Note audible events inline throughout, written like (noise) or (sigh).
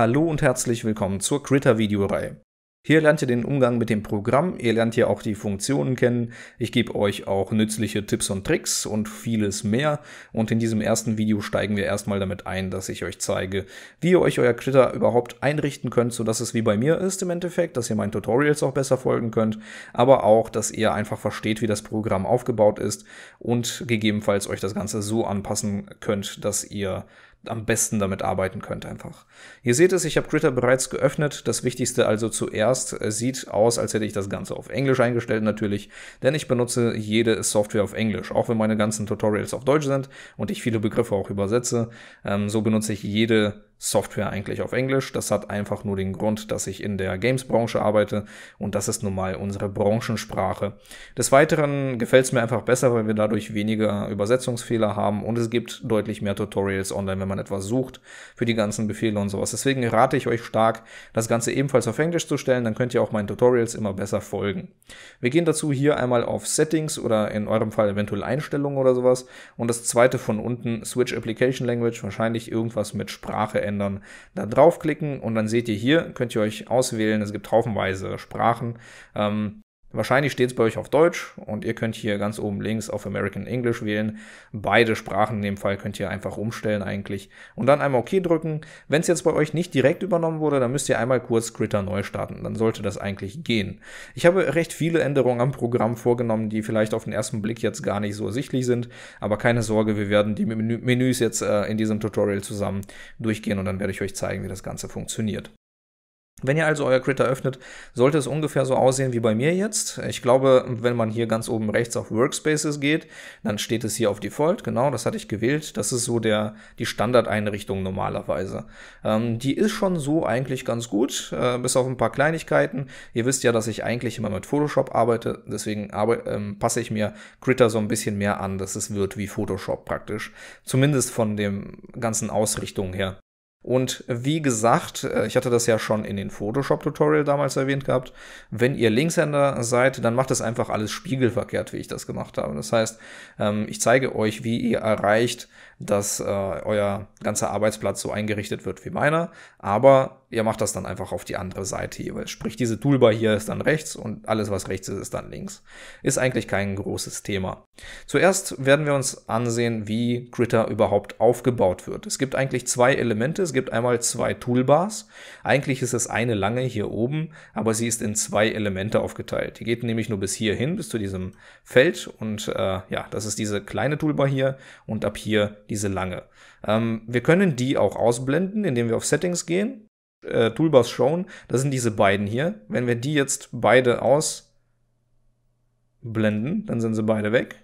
Hallo und herzlich willkommen zur Critter-Videoreihe. Hier lernt ihr den Umgang mit dem Programm, ihr lernt hier auch die Funktionen kennen, ich gebe euch auch nützliche Tipps und Tricks und vieles mehr und in diesem ersten Video steigen wir erstmal damit ein, dass ich euch zeige, wie ihr euch euer Critter überhaupt einrichten könnt, sodass es wie bei mir ist im Endeffekt, dass ihr meinen Tutorials auch besser folgen könnt, aber auch, dass ihr einfach versteht, wie das Programm aufgebaut ist und gegebenenfalls euch das Ganze so anpassen könnt, dass ihr am besten damit arbeiten könnt einfach. Ihr seht es, ich habe Critter bereits geöffnet. Das Wichtigste also zuerst äh, sieht aus, als hätte ich das Ganze auf Englisch eingestellt natürlich, denn ich benutze jede Software auf Englisch, auch wenn meine ganzen Tutorials auf Deutsch sind und ich viele Begriffe auch übersetze. Ähm, so benutze ich jede Software eigentlich auf Englisch. Das hat einfach nur den Grund, dass ich in der Games-Branche arbeite und das ist nun mal unsere Branchensprache. Des Weiteren gefällt es mir einfach besser, weil wir dadurch weniger Übersetzungsfehler haben und es gibt deutlich mehr Tutorials online, wenn man etwas sucht für die ganzen Befehle und sowas. Deswegen rate ich euch stark, das Ganze ebenfalls auf Englisch zu stellen, dann könnt ihr auch meinen Tutorials immer besser folgen. Wir gehen dazu hier einmal auf Settings oder in eurem Fall eventuell Einstellungen oder sowas und das zweite von unten Switch Application Language, wahrscheinlich irgendwas mit Sprache verändern, da draufklicken und dann seht ihr hier, könnt ihr euch auswählen, es gibt haufenweise Sprachen. Ähm, Wahrscheinlich steht es bei euch auf Deutsch und ihr könnt hier ganz oben links auf American English wählen. Beide Sprachen in dem Fall könnt ihr einfach umstellen eigentlich und dann einmal OK drücken. Wenn es jetzt bei euch nicht direkt übernommen wurde, dann müsst ihr einmal kurz Critter neu starten. Dann sollte das eigentlich gehen. Ich habe recht viele Änderungen am Programm vorgenommen, die vielleicht auf den ersten Blick jetzt gar nicht so ersichtlich sind, aber keine Sorge, wir werden die Menü Menüs jetzt äh, in diesem Tutorial zusammen durchgehen und dann werde ich euch zeigen, wie das Ganze funktioniert. Wenn ihr also euer Grid eröffnet, sollte es ungefähr so aussehen wie bei mir jetzt. Ich glaube, wenn man hier ganz oben rechts auf Workspaces geht, dann steht es hier auf Default. Genau, das hatte ich gewählt. Das ist so der, die Standardeinrichtung normalerweise. Ähm, die ist schon so eigentlich ganz gut, äh, bis auf ein paar Kleinigkeiten. Ihr wisst ja, dass ich eigentlich immer mit Photoshop arbeite. Deswegen arbe ähm, passe ich mir Critter so ein bisschen mehr an, dass es wird wie Photoshop praktisch. Zumindest von dem ganzen Ausrichtung her. Und wie gesagt, äh, ich hatte das ja schon in den Photoshop-Tutorial damals erwähnt gehabt, wenn ihr Linkshänder seid, dann macht es einfach alles spiegelverkehrt, wie ich das gemacht habe. Das heißt, ähm, ich zeige euch, wie ihr erreicht, dass äh, euer ganzer Arbeitsplatz so eingerichtet wird wie meiner, aber ihr macht das dann einfach auf die andere Seite jeweils. Sprich, diese Toolbar hier ist dann rechts und alles, was rechts ist, ist dann links. Ist eigentlich kein großes Thema. Zuerst werden wir uns ansehen, wie Critter überhaupt aufgebaut wird. Es gibt eigentlich zwei Elemente. Es gibt einmal zwei Toolbars. Eigentlich ist es eine lange hier oben, aber sie ist in zwei Elemente aufgeteilt. Die geht nämlich nur bis hier hin, bis zu diesem Feld und äh, ja, das ist diese kleine Toolbar hier und ab hier diese lange. Ähm, wir können die auch ausblenden, indem wir auf Settings gehen, äh, Toolbars Shown, das sind diese beiden hier. Wenn wir die jetzt beide ausblenden, dann sind sie beide weg.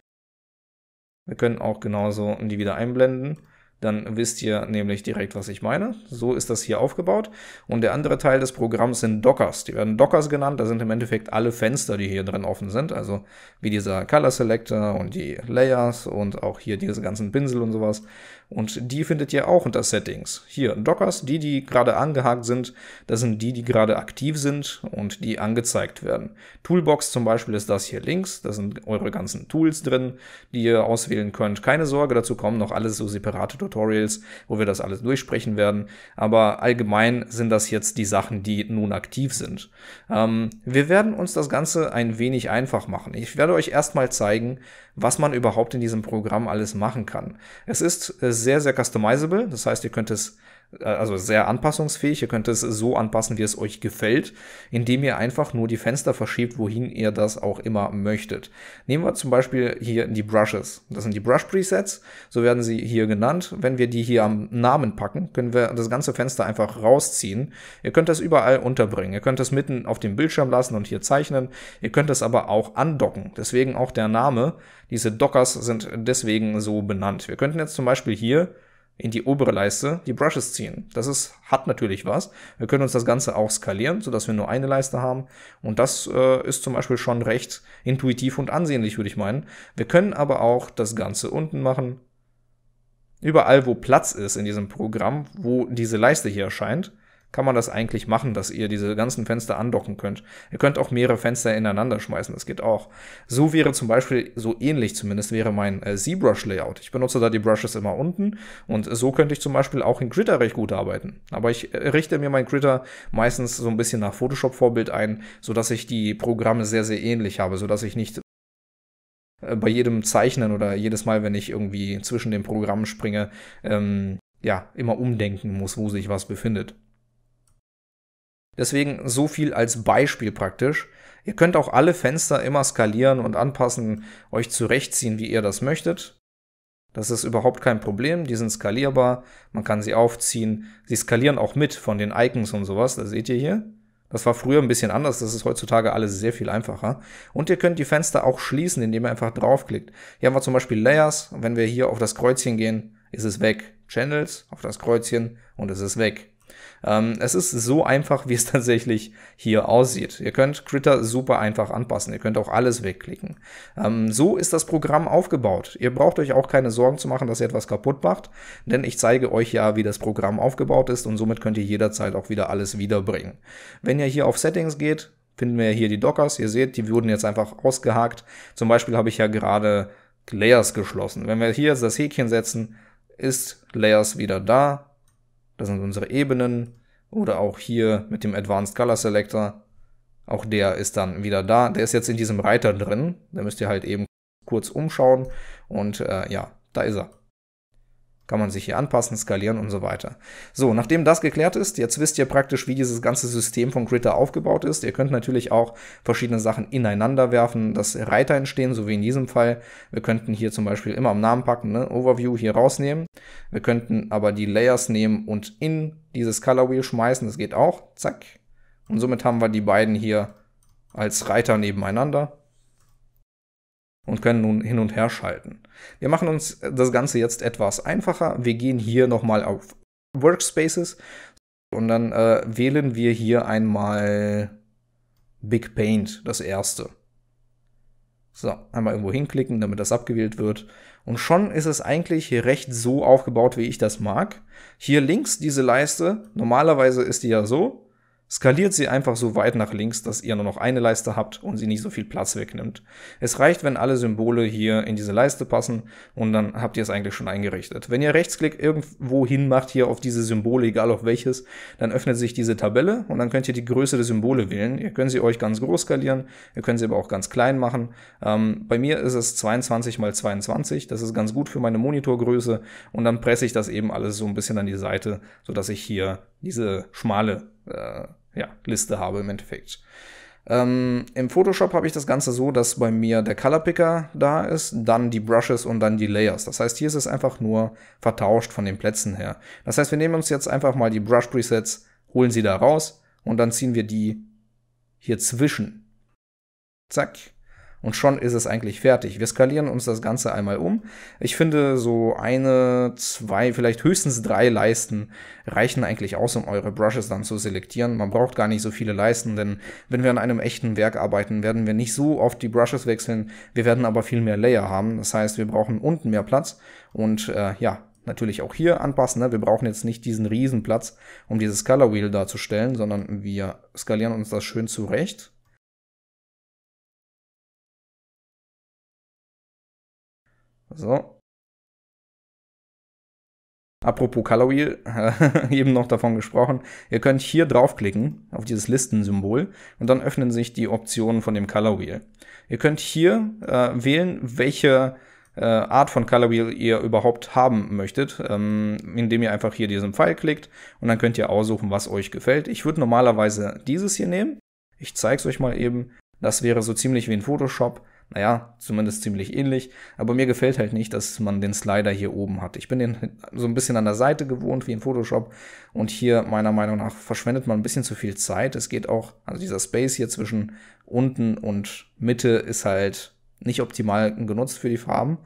Wir können auch genauso die wieder einblenden. Dann wisst ihr nämlich direkt, was ich meine. So ist das hier aufgebaut. Und der andere Teil des Programms sind Dockers. Die werden Dockers genannt. Da sind im Endeffekt alle Fenster, die hier drin offen sind. Also wie dieser Color Selector und die Layers und auch hier diese ganzen Pinsel und sowas. Und die findet ihr auch unter Settings. Hier Dockers, die, die gerade angehakt sind, das sind die, die gerade aktiv sind und die angezeigt werden. Toolbox zum Beispiel ist das hier links. Da sind eure ganzen Tools drin, die ihr auswählen könnt. Keine Sorge, dazu kommen noch alles so separate Tutorials, wo wir das alles durchsprechen werden. Aber allgemein sind das jetzt die Sachen, die nun aktiv sind. Ähm, wir werden uns das Ganze ein wenig einfach machen. Ich werde euch erstmal zeigen, was man überhaupt in diesem Programm alles machen kann. Es ist äh, sehr, sehr customizable. Das heißt, ihr könnt es äh, also sehr anpassungsfähig. Ihr könnt es so anpassen, wie es euch gefällt, indem ihr einfach nur die Fenster verschiebt, wohin ihr das auch immer möchtet. Nehmen wir zum Beispiel hier die Brushes. Das sind die Brush Presets, so werden sie hier genannt. Wenn wir die hier am Namen packen, können wir das ganze Fenster einfach rausziehen. Ihr könnt das überall unterbringen. Ihr könnt es mitten auf dem Bildschirm lassen und hier zeichnen. Ihr könnt es aber auch andocken. Deswegen auch der Name. Diese Dockers sind deswegen so benannt. Wir könnten jetzt zum Beispiel hier in die obere Leiste die Brushes ziehen. Das ist, hat natürlich was. Wir können uns das Ganze auch skalieren, sodass wir nur eine Leiste haben. Und das äh, ist zum Beispiel schon recht intuitiv und ansehnlich, würde ich meinen. Wir können aber auch das Ganze unten machen. Überall, wo Platz ist in diesem Programm, wo diese Leiste hier erscheint, kann man das eigentlich machen, dass ihr diese ganzen Fenster andocken könnt. Ihr könnt auch mehrere Fenster ineinander schmeißen, das geht auch. So wäre zum Beispiel, so ähnlich zumindest, wäre mein äh, ZBrush-Layout. Ich benutze da die Brushes immer unten und so könnte ich zum Beispiel auch in Gritter recht gut arbeiten. Aber ich äh, richte mir mein Gritter meistens so ein bisschen nach Photoshop-Vorbild ein, sodass ich die Programme sehr, sehr ähnlich habe, sodass ich nicht äh, bei jedem Zeichnen oder jedes Mal, wenn ich irgendwie zwischen den Programmen springe, ähm, ja, immer umdenken muss, wo sich was befindet. Deswegen so viel als Beispiel praktisch. Ihr könnt auch alle Fenster immer skalieren und anpassen, euch zurechtziehen, wie ihr das möchtet. Das ist überhaupt kein Problem, die sind skalierbar, man kann sie aufziehen. Sie skalieren auch mit von den Icons und sowas, das seht ihr hier. Das war früher ein bisschen anders, das ist heutzutage alles sehr viel einfacher. Und ihr könnt die Fenster auch schließen, indem ihr einfach draufklickt. Hier haben wir zum Beispiel Layers, wenn wir hier auf das Kreuzchen gehen, ist es weg. Channels auf das Kreuzchen und es ist weg. Ähm, es ist so einfach, wie es (laughs) tatsächlich hier aussieht. Ihr könnt Critter super einfach anpassen. Ihr könnt auch alles wegklicken. Ähm, so ist das Programm aufgebaut. Ihr braucht euch auch keine Sorgen zu machen, dass ihr etwas kaputt macht, denn ich zeige euch ja, wie das Programm aufgebaut ist und somit könnt ihr jederzeit auch wieder alles wiederbringen. Wenn ihr hier auf Settings geht, finden wir hier die Dockers. Ihr seht, die wurden jetzt einfach ausgehakt. Zum Beispiel habe ich ja gerade Layers geschlossen. Wenn wir hier das Häkchen setzen, ist Layers wieder da. Das sind unsere Ebenen oder auch hier mit dem Advanced Color Selector. Auch der ist dann wieder da. Der ist jetzt in diesem Reiter drin. Da müsst ihr halt eben kurz umschauen und äh, ja, da ist er. Kann man sich hier anpassen, skalieren und so weiter. So, nachdem das geklärt ist, jetzt wisst ihr praktisch, wie dieses ganze System von Critter aufgebaut ist. Ihr könnt natürlich auch verschiedene Sachen ineinander werfen, dass Reiter entstehen, so wie in diesem Fall. Wir könnten hier zum Beispiel immer am Namen packen, ne? Overview hier rausnehmen. Wir könnten aber die Layers nehmen und in dieses Color Wheel schmeißen, das geht auch. Zack. Und somit haben wir die beiden hier als Reiter nebeneinander und können nun hin und her schalten. Wir machen uns das Ganze jetzt etwas einfacher. Wir gehen hier nochmal auf Workspaces und dann äh, wählen wir hier einmal Big Paint, das erste. So, einmal irgendwo hinklicken, damit das abgewählt wird. Und schon ist es eigentlich recht so aufgebaut, wie ich das mag. Hier links diese Leiste, normalerweise ist die ja so, Skaliert sie einfach so weit nach links, dass ihr nur noch eine Leiste habt und sie nicht so viel Platz wegnimmt. Es reicht, wenn alle Symbole hier in diese Leiste passen und dann habt ihr es eigentlich schon eingerichtet. Wenn ihr Rechtsklick irgendwo hin macht, hier auf diese Symbole, egal auf welches, dann öffnet sich diese Tabelle und dann könnt ihr die Größe der Symbole wählen. Ihr könnt sie euch ganz groß skalieren, ihr könnt sie aber auch ganz klein machen. Ähm, bei mir ist es 22 mal 22, das ist ganz gut für meine Monitorgröße und dann presse ich das eben alles so ein bisschen an die Seite, sodass ich hier diese schmale äh, ja, Liste habe im Endeffekt. Ähm, Im Photoshop habe ich das Ganze so, dass bei mir der Color Picker da ist, dann die Brushes und dann die Layers. Das heißt, hier ist es einfach nur vertauscht von den Plätzen her. Das heißt, wir nehmen uns jetzt einfach mal die Brush Presets, holen sie da raus und dann ziehen wir die hier zwischen. Zack. Und schon ist es eigentlich fertig. Wir skalieren uns das Ganze einmal um. Ich finde, so eine, zwei, vielleicht höchstens drei Leisten reichen eigentlich aus, um eure Brushes dann zu selektieren. Man braucht gar nicht so viele Leisten, denn wenn wir an einem echten Werk arbeiten, werden wir nicht so oft die Brushes wechseln. Wir werden aber viel mehr Layer haben. Das heißt, wir brauchen unten mehr Platz. Und äh, ja, natürlich auch hier anpassen. Ne? Wir brauchen jetzt nicht diesen riesen Platz, um dieses Color Wheel darzustellen, sondern wir skalieren uns das schön zurecht. So. Apropos Color Wheel, (laughs) eben noch davon gesprochen. Ihr könnt hier draufklicken, auf dieses Listensymbol, und dann öffnen sich die Optionen von dem Color Wheel. Ihr könnt hier äh, wählen, welche äh, Art von Color Wheel ihr überhaupt haben möchtet, ähm, indem ihr einfach hier diesen Pfeil klickt und dann könnt ihr aussuchen, was euch gefällt. Ich würde normalerweise dieses hier nehmen. Ich zeige es euch mal eben. Das wäre so ziemlich wie in Photoshop naja, zumindest ziemlich ähnlich. Aber mir gefällt halt nicht, dass man den Slider hier oben hat. Ich bin den so ein bisschen an der Seite gewohnt, wie in Photoshop. Und hier meiner Meinung nach verschwendet man ein bisschen zu viel Zeit. Es geht auch, also dieser Space hier zwischen unten und Mitte ist halt nicht optimal genutzt für die Farben.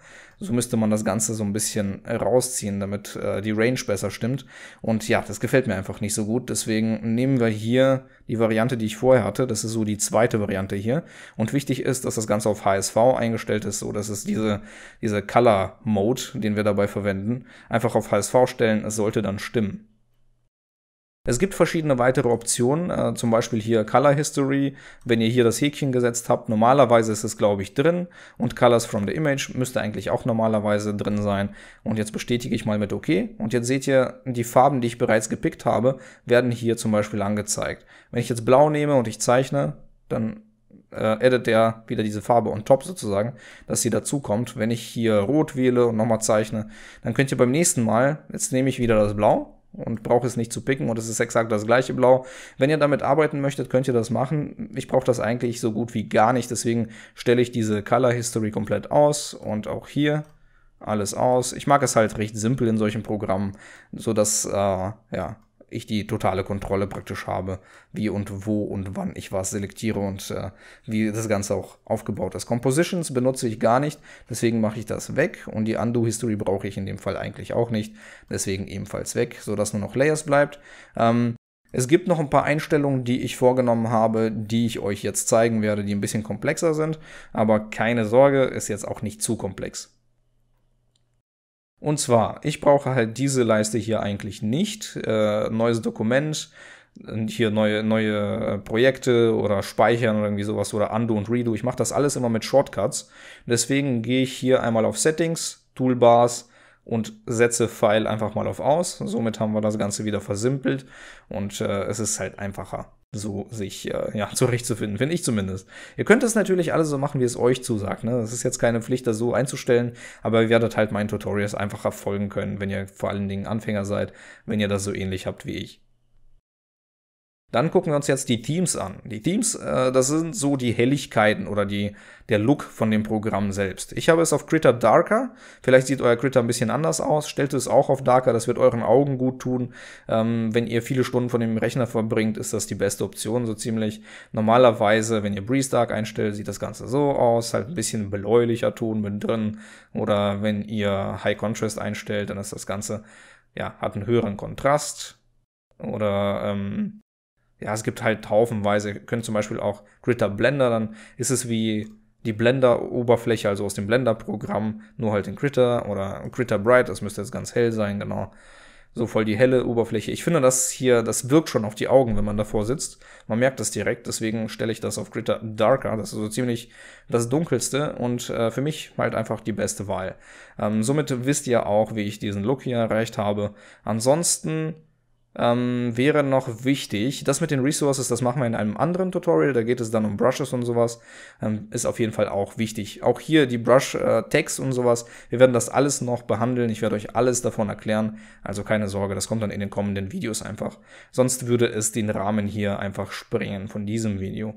So müsste man das Ganze so ein bisschen äh, rausziehen, damit äh, die Range besser stimmt. Und ja, das gefällt mir einfach nicht so gut. Deswegen nehmen wir hier die Variante, die ich vorher hatte. Das ist so die zweite Variante hier. Und wichtig ist, dass das Ganze auf HSV eingestellt ist, so dass es diese, diese Color Mode, den wir dabei verwenden, einfach auf HSV stellen. Es sollte dann stimmen. Es gibt verschiedene weitere Optionen, äh, zum Beispiel hier Color History. Wenn ihr hier das Häkchen gesetzt habt, normalerweise ist es, glaube ich, drin. Und Colors from the Image müsste eigentlich auch normalerweise drin sein. Und jetzt bestätige ich mal mit OK. Und jetzt seht ihr, die Farben, die ich bereits gepickt habe, werden hier zum Beispiel angezeigt. Wenn ich jetzt blau nehme und ich zeichne, dann äh, addet er wieder diese Farbe on top sozusagen, dass sie dazu kommt. Wenn ich hier rot wähle und nochmal zeichne, dann könnt ihr beim nächsten Mal, jetzt nehme ich wieder das Blau und brauche es nicht zu picken und es ist exakt das gleiche Blau. Wenn ihr damit arbeiten möchtet, könnt ihr das machen. Ich brauche das eigentlich so gut wie gar nicht, deswegen stelle ich diese Color History komplett aus und auch hier alles aus. Ich mag es halt recht simpel in solchen Programmen, so dass äh, ja, ich die totale Kontrolle praktisch habe, wie und wo und wann ich was selektiere und äh, wie das Ganze auch aufgebaut ist. Compositions benutze ich gar nicht, deswegen mache ich das weg und die Undo History brauche ich in dem Fall eigentlich auch nicht, deswegen ebenfalls weg, sodass nur noch Layers bleibt. Ähm, es gibt noch ein paar Einstellungen, die ich vorgenommen habe, die ich euch jetzt zeigen werde, die ein bisschen komplexer sind, aber keine Sorge, ist jetzt auch nicht zu komplex. Und zwar, ich brauche halt diese Leiste hier eigentlich nicht. Äh, neues Dokument, hier neue, neue äh, Projekte oder Speichern oder irgendwie sowas oder Undo und Redo. Ich mache das alles immer mit Shortcuts. Deswegen gehe ich hier einmal auf Settings, Toolbars und setze File einfach mal auf Aus. Somit haben wir das Ganze wieder versimpelt und äh, es ist halt einfacher so sich äh, ja, (laughs) zurechtzufinden, finde ich zumindest. Ihr könnt es natürlich alles so machen, wie es euch zusagt. Ne? Das ist jetzt keine Pflicht, das so einzustellen, aber ihr werdet halt meinen Tutorials einfacher folgen können, wenn ihr vor allen Dingen Anfänger seid, wenn ihr das so ähnlich habt wie ich. Dann gucken wir uns jetzt die Themes an. Die Themes, äh, das sind so die Helligkeiten oder die, der Look von dem Programm selbst. Ich habe es auf Critter Darker. Vielleicht sieht euer Critter ein bisschen anders aus. Stellt es auch auf Darker, das wird euren Augen gut tun. Ähm, wenn ihr viele Stunden von dem Rechner verbringt, ist das die beste Option, so ziemlich. Normalerweise, wenn ihr Breeze Dark einstellt, sieht das Ganze so aus. Halt ein bisschen bläulicher Ton mit drin. Oder wenn ihr High Contrast einstellt, dann ist das Ganze, ja, hat einen höheren Kontrast. Oder, ähm, ja, es gibt halt haufenweise, können zum Beispiel auch Gritter Blender, dann ist es wie die Blender-Oberfläche, also aus dem Blender-Programm, nur halt in Gritter oder Gritter Bright, das müsste jetzt ganz hell sein, genau. So voll die helle Oberfläche. Ich finde das hier, das wirkt schon auf die Augen, wenn man davor sitzt. Man merkt das direkt, deswegen stelle ich das auf Gritter Darker. Das ist so ziemlich das dunkelste und äh, für mich halt einfach die beste Wahl. Ähm, somit wisst ihr auch, wie ich diesen Look hier erreicht habe. Ansonsten ähm, wäre noch wichtig. Das mit den Resources, das machen wir in einem anderen Tutorial. Da geht es dann um Brushes und sowas. Ähm, ist auf jeden Fall auch wichtig. Auch hier die Brush-Tags äh, und sowas. Wir werden das alles noch behandeln. Ich werde euch alles davon erklären. Also keine Sorge, das kommt dann in den kommenden Videos einfach. Sonst würde es den Rahmen hier einfach sprengen von diesem Video.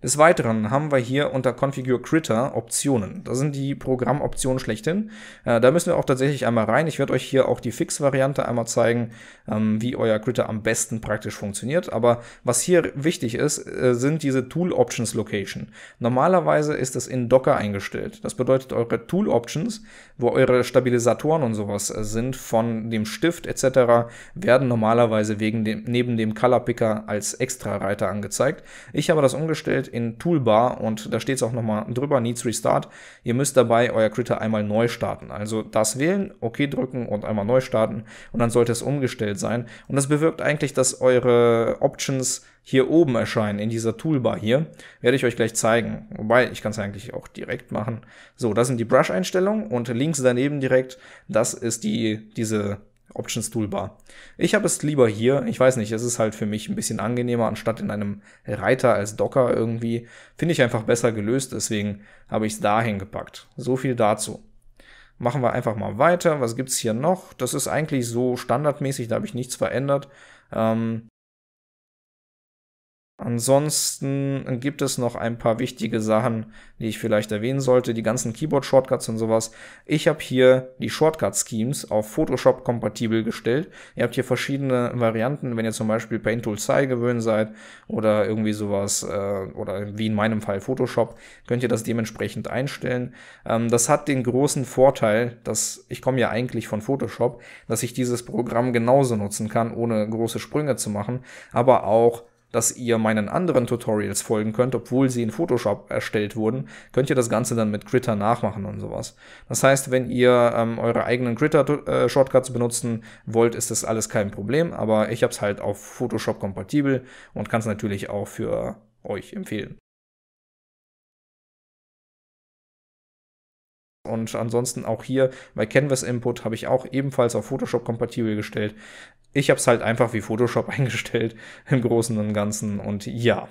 Des Weiteren haben wir hier unter Configure Critter Optionen. Das sind die Programmoptionen schlechthin. Äh, da müssen wir auch tatsächlich einmal rein. Ich werde euch hier auch die Fix-Variante einmal zeigen, ähm, wie euer Critter am besten praktisch funktioniert. Aber was hier wichtig ist, äh, sind diese Tool Options Location. Normalerweise ist das in Docker eingestellt. Das bedeutet, eure Tool Options, wo eure Stabilisatoren und sowas äh, sind, von dem Stift etc., werden normalerweise wegen dem, neben dem Color Picker als Extra-Reiter angezeigt. Ich habe das umgestellt in Toolbar und da steht es auch nochmal drüber, Needs Restart. Ihr müsst dabei euer Critter einmal neu starten. Also das wählen, OK drücken und einmal neu starten und dann sollte es umgestellt sein. Und das bewirkt eigentlich, dass eure Options hier oben erscheinen, in dieser Toolbar hier. Werde ich euch gleich zeigen. Wobei, ich kann es eigentlich auch direkt machen. So, das sind die Brush-Einstellungen und links daneben direkt, das ist die, diese Options Toolbar. Ich habe es lieber hier. Ich weiß nicht, es ist halt für mich ein bisschen angenehmer, anstatt in einem Reiter als Docker irgendwie. Finde ich einfach besser gelöst, deswegen habe ich es dahin gepackt. So viel dazu. Machen wir einfach mal weiter. Was gibt's hier noch? Das ist eigentlich so standardmäßig, da habe ich nichts verändert. Ähm, Ansonsten gibt es noch ein paar wichtige Sachen, die ich vielleicht erwähnen sollte. Die ganzen Keyboard-Shortcuts und sowas. Ich habe hier die Shortcut-Schemes auf Photoshop kompatibel gestellt. Ihr habt hier verschiedene Varianten, wenn ihr zum Beispiel Paint Tool Sci gewöhnt seid oder irgendwie sowas, äh, oder wie in meinem Fall Photoshop, könnt ihr das dementsprechend einstellen. Ähm, das hat den großen Vorteil, dass ich komme ja eigentlich von Photoshop, dass ich dieses Programm genauso nutzen kann, ohne große Sprünge zu machen, aber auch dass ihr meinen anderen Tutorials folgen könnt, obwohl sie in Photoshop erstellt wurden, könnt ihr das Ganze dann mit Critter nachmachen und sowas. Das heißt, wenn ihr ähm, eure eigenen Critter-Shortcuts äh, benutzen wollt, ist das alles kein Problem, aber ich habe es halt auf Photoshop kompatibel und kann es natürlich auch für euch empfehlen. Und ansonsten auch hier bei Canvas Input habe ich auch ebenfalls auf Photoshop kompatibel gestellt. Ich habe es halt einfach wie Photoshop (laughs) eingestellt im Großen und Ganzen. Und ja,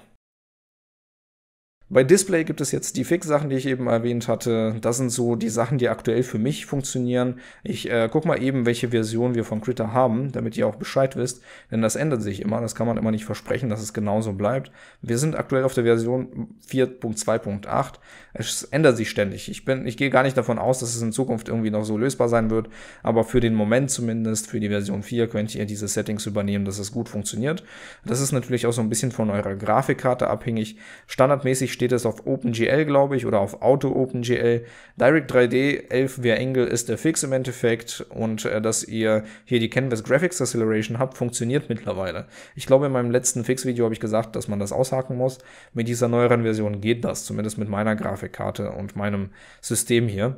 bei Display gibt es jetzt die Fix-Sachen, die ich eben erwähnt hatte. Das sind so die Sachen, die aktuell für mich funktionieren. Ich äh, guck mal eben, welche Version wir von Critter haben, damit ihr auch Bescheid wisst. Denn das ändert sich immer. Das kann man immer nicht versprechen, dass es genauso bleibt. Wir sind aktuell auf der Version 4.2.8. Es ändert sich ständig. Ich, bin, ich gehe gar nicht davon aus, dass es in Zukunft irgendwie noch so lösbar sein wird. Aber für den Moment zumindest, für die Version 4, könnt ihr diese Settings übernehmen, dass es gut funktioniert. Das ist natürlich auch so ein bisschen von eurer Grafikkarte abhängig. Standardmäßig steht es auf OpenGL, glaube ich, oder auf Auto OpenGL. Direct 3D 11 via Angle ist der Fix im Endeffekt und äh, dass ihr hier die Canvas Graphics Acceleration habt, funktioniert mittlerweile. Ich glaube, in meinem letzten Fix-Video habe ich gesagt, dass man das aushaken muss. Mit dieser neueren Version geht das, zumindest mit meiner Grafikkarte und meinem System hier.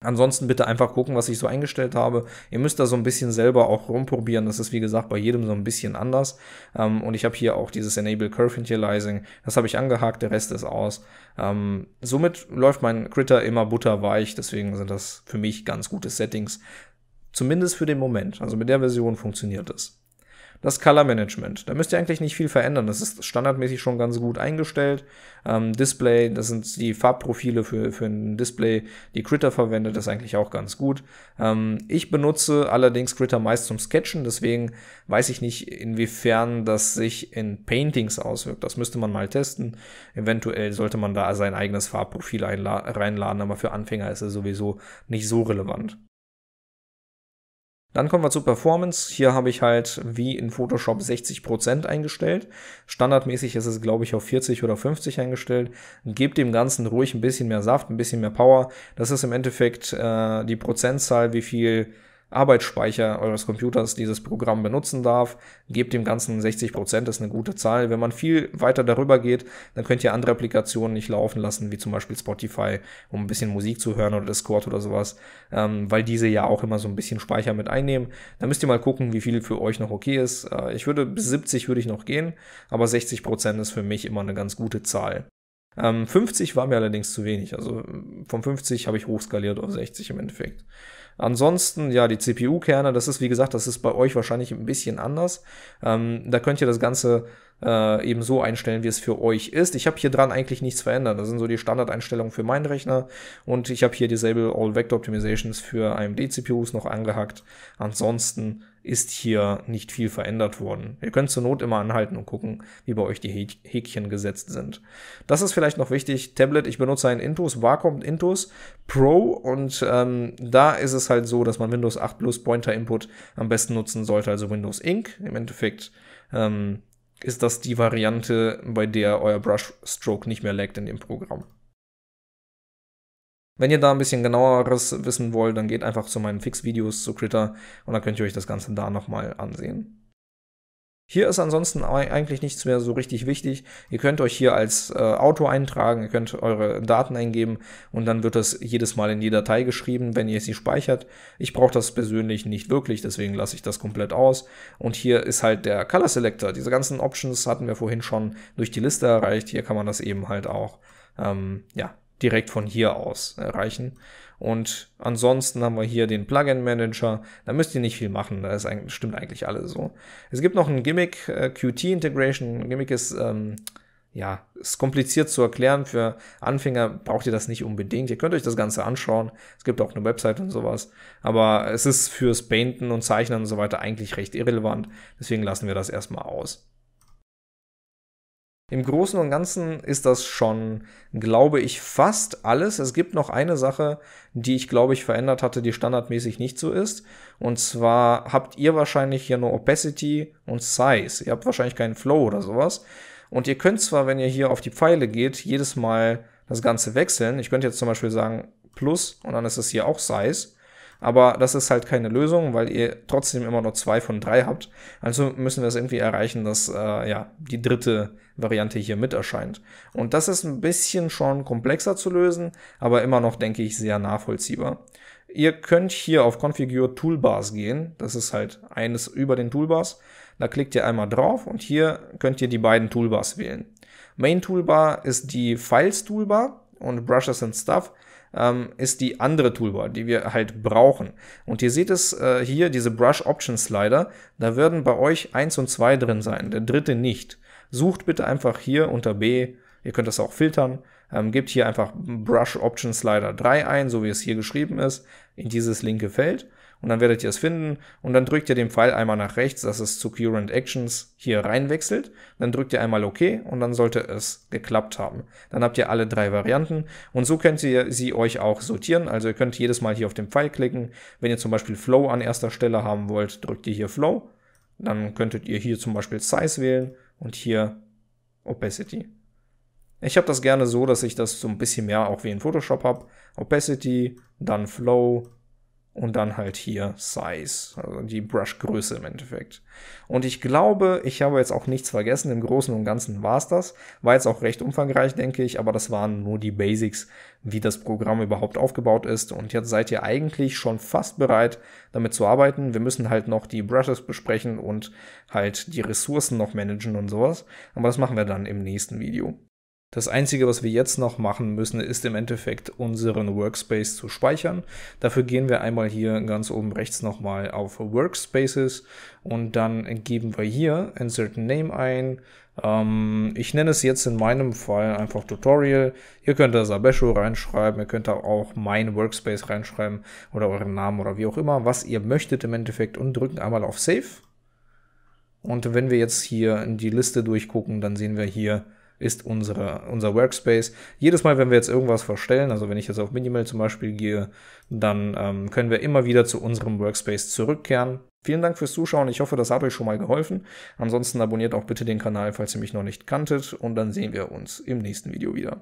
Ansonsten bitte einfach gucken, was ich so eingestellt habe. Ihr müsst da so ein bisschen selber auch rumprobieren. Das ist wie gesagt bei jedem so ein bisschen anders. Ähm, und ich habe hier auch dieses Enable Curve Initializing. Das habe ich angehakt, der Rest ist aus. Ähm, somit läuft mein Critter immer butterweich. Deswegen sind das für mich ganz gute Settings. Zumindest für den Moment. Also mit der Version funktioniert es. Das Color Management, da müsst ihr eigentlich nicht viel verändern. Das ist standardmäßig schon ganz gut eingestellt. Ähm, Display, das sind die Farbprofile für, für ein Display. Die Critter verwendet das eigentlich auch ganz gut. Ähm, ich benutze allerdings Critter meist zum Sketchen, deswegen weiß ich nicht, inwiefern das sich in Paintings auswirkt. Das müsste man mal testen. Eventuell sollte man da sein eigenes Farbprofil reinladen, aber für Anfänger ist es sowieso nicht so relevant. Dann kommen wir zur Performance. Hier habe ich halt wie in Photoshop 60% eingestellt. Standardmäßig ist es, glaube ich, auf 40 oder 50 eingestellt. Gebt dem Ganzen ruhig ein bisschen mehr Saft, ein bisschen mehr Power. Das ist im Endeffekt äh, die Prozentzahl, wie viel Arbeitsspeicher eures Computers dieses Programm benutzen darf. Gebt dem Ganzen 60%, Prozent ist eine gute Zahl. Wenn man viel weiter darüber geht, dann könnt ihr andere Applikationen nicht laufen lassen, wie zum Beispiel Spotify, um ein bisschen Musik zu hören oder Discord oder sowas, ähm, weil diese ja auch immer so ein bisschen Speicher mit einnehmen. Da müsst ihr mal gucken, wie viel für euch noch okay ist. Äh, ich würde, bis 70 würde ich noch gehen, aber 60% Prozent ist für mich immer eine ganz gute Zahl. 50 ähm, war mir allerdings zu wenig. Also äh, vom 50 habe ich hochskaliert auf 60 im Endeffekt. Ansonsten, ja, die CPU-Kerne, das ist wie gesagt, das ist bei euch wahrscheinlich ein bisschen anders. Ähm, da könnt ihr das Ganze äh, eben so einstellen, wie es für euch ist. Ich habe hier dran eigentlich nichts verändert. Das sind so die Standardeinstellungen für meinen Rechner und ich habe hier dieselbe All Vector Optimizations für AMD CPUs noch angehackt. Ansonsten ist hier nicht viel verändert worden. Ihr könnt zur Not immer anhalten und gucken, wie bei euch die Häkchen gesetzt sind. Das ist vielleicht noch wichtig. Tablet, ich benutze ein Intus, Wacom Intus Pro und ähm, da ist es halt so, dass man Windows 8 Plus Pointer Input am besten nutzen sollte, also Windows Ink. Im Endeffekt ähm, ist das die Variante, bei der euer Brushstroke nicht mehr laggt in dem Programm. Wenn ihr da ein bisschen genaueres wissen wollt, dann geht einfach zu meinen Fix-Videos zu Critter und dann könnt ihr euch das Ganze da nochmal ansehen. Hier ist ansonsten eigentlich nichts mehr so richtig wichtig. Ihr könnt euch hier als äh, Autor eintragen, ihr könnt eure Daten eingeben und dann wird das jedes Mal in die Datei geschrieben, wenn ihr sie speichert. Ich brauche das persönlich nicht wirklich, deswegen lasse ich das komplett aus. Und hier ist halt der Color Selector. Diese ganzen Options hatten wir vorhin schon durch die Liste erreicht. Hier kann man das eben halt auch ähm, ja, direkt von hier aus erreichen. Äh, und ansonsten haben wir hier den Plugin Manager. Da müsst ihr nicht viel machen. Da ist eigentlich, stimmt eigentlich alles so. Es gibt noch ein Gimmick, äh, Qt Integration. Gimmick ist, ähm, ja, ist kompliziert zu erklären. Für Anfänger braucht ihr das nicht unbedingt. Ihr könnt euch das Ganze anschauen. Es gibt auch eine Website und sowas. Aber es ist fürs Painten und Zeichnen und so weiter eigentlich recht irrelevant. Deswegen lassen wir das erstmal aus. Im Großen und Ganzen ist das schon, glaube ich, fast alles. Es gibt noch eine Sache, die ich, glaube ich, verändert hatte, die standardmäßig nicht so ist. Und zwar habt ihr wahrscheinlich hier nur Opacity und Size. Ihr habt wahrscheinlich keinen Flow oder sowas. Und ihr könnt zwar, wenn ihr hier auf die Pfeile geht, jedes Mal das Ganze wechseln. Ich könnte jetzt zum Beispiel sagen Plus und dann ist es hier auch Size. Aber das ist halt keine Lösung, weil ihr trotzdem immer noch zwei von drei habt. Also müssen wir es irgendwie erreichen, dass äh, ja, die dritte Variante hier mit erscheint. Und das ist ein bisschen schon komplexer zu lösen, aber immer noch, denke ich, sehr nachvollziehbar. Ihr könnt hier auf Configure Toolbars gehen. Das ist halt eines über den Toolbars. Da klickt ihr einmal drauf und hier könnt ihr die beiden Toolbars wählen. Main Toolbar ist die Files Toolbar und Brushes and Stuff ähm, ist die andere Toolbar, die wir halt brauchen. Und ihr seht es äh, hier, diese Brush Option Slider, da werden bei euch 1 und 2 drin sein, der dritte nicht. Sucht bitte einfach hier unter B, ihr könnt das auch filtern, ähm, gebt hier einfach Brush Option Slider 3 ein, so wie es hier geschrieben ist, in dieses linke Feld und dann werdet ihr es finden und dann drückt ihr den Pfeil einmal nach rechts, dass es zu Current Actions hier reinwechselt. Dann drückt ihr einmal OK und dann sollte es geklappt haben. Dann habt ihr alle drei Varianten und so könnt ihr sie euch auch sortieren. Also ihr könnt jedes Mal hier auf den Pfeil klicken. Wenn ihr zum Beispiel Flow an erster Stelle haben wollt, drückt ihr hier Flow. Dann könntet ihr hier zum Beispiel Size wählen und hier Opacity. Ich habe das gerne so, dass ich das so ein bisschen mehr auch wie in Photoshop habe. Opacity, dann Flow, und dann halt hier Size, also die Brush-Größe im Endeffekt. Und ich glaube, ich habe jetzt auch nichts vergessen, im Großen und Ganzen war's das. War jetzt auch recht umfangreich, denke ich, aber das waren nur die Basics, wie das Programm überhaupt aufgebaut ist. Und jetzt seid ihr eigentlich schon fast bereit, damit zu arbeiten. Wir müssen halt noch die Brushes besprechen und halt die Ressourcen noch managen und sowas. Aber das machen wir dann im nächsten Video. Das Einzige, was wir jetzt noch machen müssen, ist im Endeffekt unseren Workspace zu speichern. Dafür gehen wir einmal hier ganz oben rechts nochmal auf Workspaces und dann geben wir hier Insert Name ein. Ähm, ich nenne es jetzt in meinem Fall einfach Tutorial. Ihr könnt da Sabesho reinschreiben, ihr könnt da auch mein Workspace reinschreiben oder euren Namen oder wie auch immer, was ihr möchtet im Endeffekt und drücken einmal auf Save. Und wenn wir jetzt hier in die Liste durchgucken, dann sehen wir hier ist unsere, unser Workspace. Jedes Mal, wenn wir jetzt irgendwas verstellen, also wenn ich jetzt auf Minimal zum Beispiel gehe, dann ähm, können wir immer wieder zu unserem Workspace zurückkehren. Vielen Dank fürs Zuschauen. Ich hoffe, das hat euch schon mal geholfen. Ansonsten abonniert auch bitte den Kanal, falls ihr mich noch nicht kanntet. Und dann sehen wir uns im nächsten Video wieder.